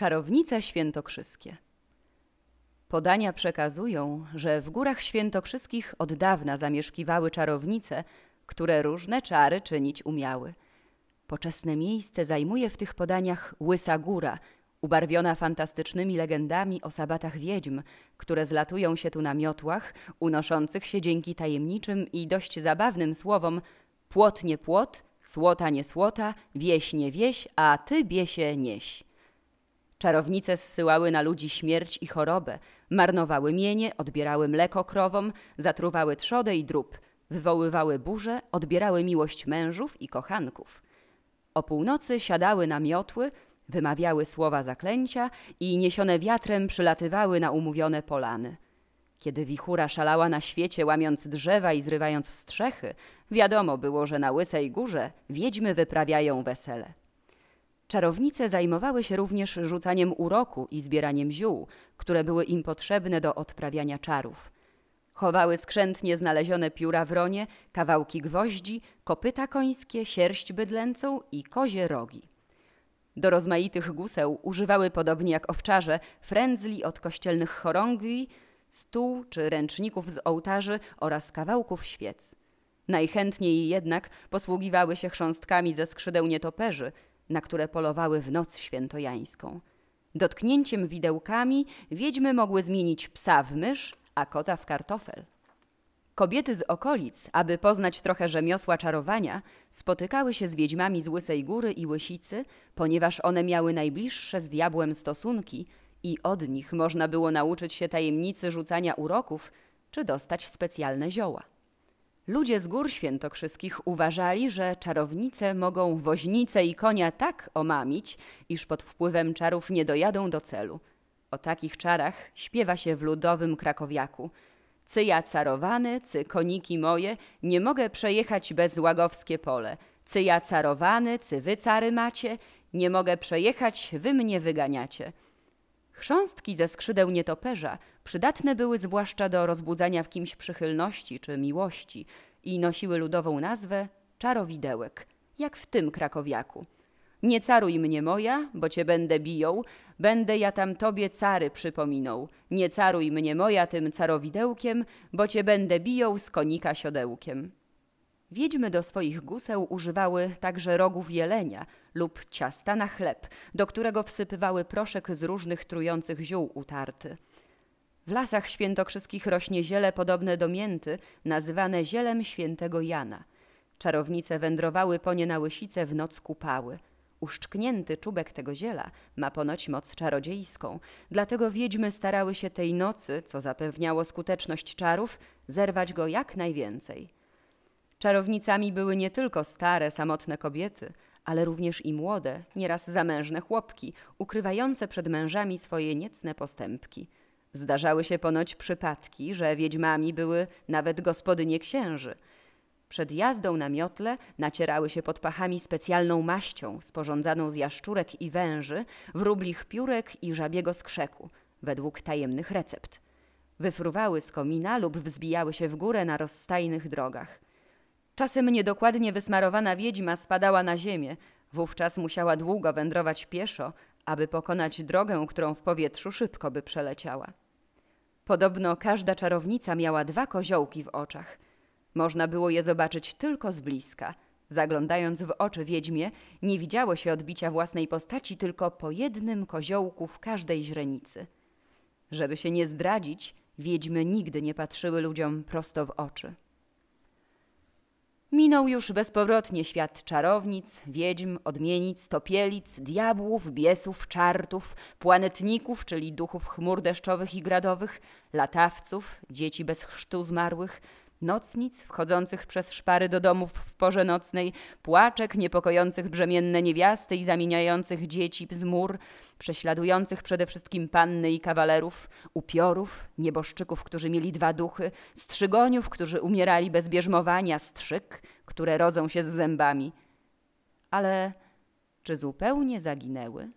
Czarownice świętokrzyskie. Podania przekazują, że w górach świętokrzyskich od dawna zamieszkiwały czarownice, które różne czary czynić umiały. Poczesne miejsce zajmuje w tych podaniach Łysa Góra, ubarwiona fantastycznymi legendami o sabatach wiedźm, które zlatują się tu na miotłach, unoszących się dzięki tajemniczym i dość zabawnym słowom płot nie płot, słota nie słota, wieś nie wieś, a ty biesie nieś. Czarownice zsyłały na ludzi śmierć i chorobę, marnowały mienie, odbierały mleko krowom, zatruwały trzodę i drób, wywoływały burze, odbierały miłość mężów i kochanków. O północy siadały na miotły, wymawiały słowa zaklęcia i niesione wiatrem przylatywały na umówione polany. Kiedy wichura szalała na świecie, łamiąc drzewa i zrywając strzechy, wiadomo było, że na Łysej Górze wiedźmy wyprawiają wesele. Czarownice zajmowały się również rzucaniem uroku i zbieraniem ziół, które były im potrzebne do odprawiania czarów. Chowały skrzętnie znalezione pióra wronie, kawałki gwoździ, kopyta końskie, sierść bydlęcą i kozie rogi. Do rozmaitych guseł używały podobnie jak owczarze frędzli od kościelnych chorągwi, stół czy ręczników z ołtarzy oraz kawałków świec. Najchętniej jednak posługiwały się chrząstkami ze skrzydeł nietoperzy – na które polowały w noc świętojańską. Dotknięciem widełkami wiedźmy mogły zmienić psa w mysz, a kota w kartofel. Kobiety z okolic, aby poznać trochę rzemiosła czarowania, spotykały się z wiedźmami z Łysej Góry i Łysicy, ponieważ one miały najbliższe z diabłem stosunki i od nich można było nauczyć się tajemnicy rzucania uroków czy dostać specjalne zioła. Ludzie z gór świętokrzyskich uważali, że czarownice mogą woźnicę i konia tak omamić, iż pod wpływem czarów nie dojadą do celu. O takich czarach śpiewa się w ludowym krakowiaku. Cy ja carowany, cy koniki moje, nie mogę przejechać bez łagowskie pole. Cy ja carowany, cy wy cary macie, nie mogę przejechać, wy mnie wyganiacie. Chrząstki ze skrzydeł nietoperza przydatne były zwłaszcza do rozbudzania w kimś przychylności czy miłości i nosiły ludową nazwę czarowidełek, jak w tym krakowiaku. Nie caruj mnie moja, bo cię będę bijął, będę ja tam tobie cary przypominał. Nie caruj mnie moja tym carowidełkiem, bo cię będę bijął z konika siodełkiem. Wiedźmy do swoich guseł używały także rogów jelenia lub ciasta na chleb, do którego wsypywały proszek z różnych trujących ziół utarty. W lasach świętokrzyskich rośnie ziele podobne do mięty, nazywane zielem świętego Jana. Czarownice wędrowały po nie na łysice w noc kupały. Uszczknięty czubek tego ziela ma ponoć moc czarodziejską, dlatego wiedźmy starały się tej nocy, co zapewniało skuteczność czarów, zerwać go jak najwięcej. Czarownicami były nie tylko stare, samotne kobiety, ale również i młode, nieraz zamężne chłopki, ukrywające przed mężami swoje niecne postępki. Zdarzały się ponoć przypadki, że wiedźmami były nawet gospodynie księży. Przed jazdą na miotle nacierały się pod pachami specjalną maścią sporządzaną z jaszczurek i węży, wróblich piórek i żabiego skrzeku, według tajemnych recept. Wyfruwały z komina lub wzbijały się w górę na rozstajnych drogach – Czasem niedokładnie wysmarowana wiedźma spadała na ziemię. Wówczas musiała długo wędrować pieszo, aby pokonać drogę, którą w powietrzu szybko by przeleciała. Podobno każda czarownica miała dwa koziołki w oczach. Można było je zobaczyć tylko z bliska. Zaglądając w oczy wiedźmie, nie widziało się odbicia własnej postaci, tylko po jednym koziołku w każdej źrenicy. Żeby się nie zdradzić, wiedźmy nigdy nie patrzyły ludziom prosto w oczy. Minął już bezpowrotnie świat czarownic, wiedźm, odmienic, topielic, diabłów, biesów, czartów, planetników, czyli duchów chmur deszczowych i gradowych, latawców, dzieci bez chrztu zmarłych, Nocnic wchodzących przez szpary do domów w porze nocnej, płaczek niepokojących brzemienne niewiasty i zamieniających dzieci z mur, prześladujących przede wszystkim panny i kawalerów, upiorów, nieboszczyków, którzy mieli dwa duchy, strzygoniów, którzy umierali bez bierzmowania, strzyk, które rodzą się z zębami. Ale czy zupełnie zaginęły?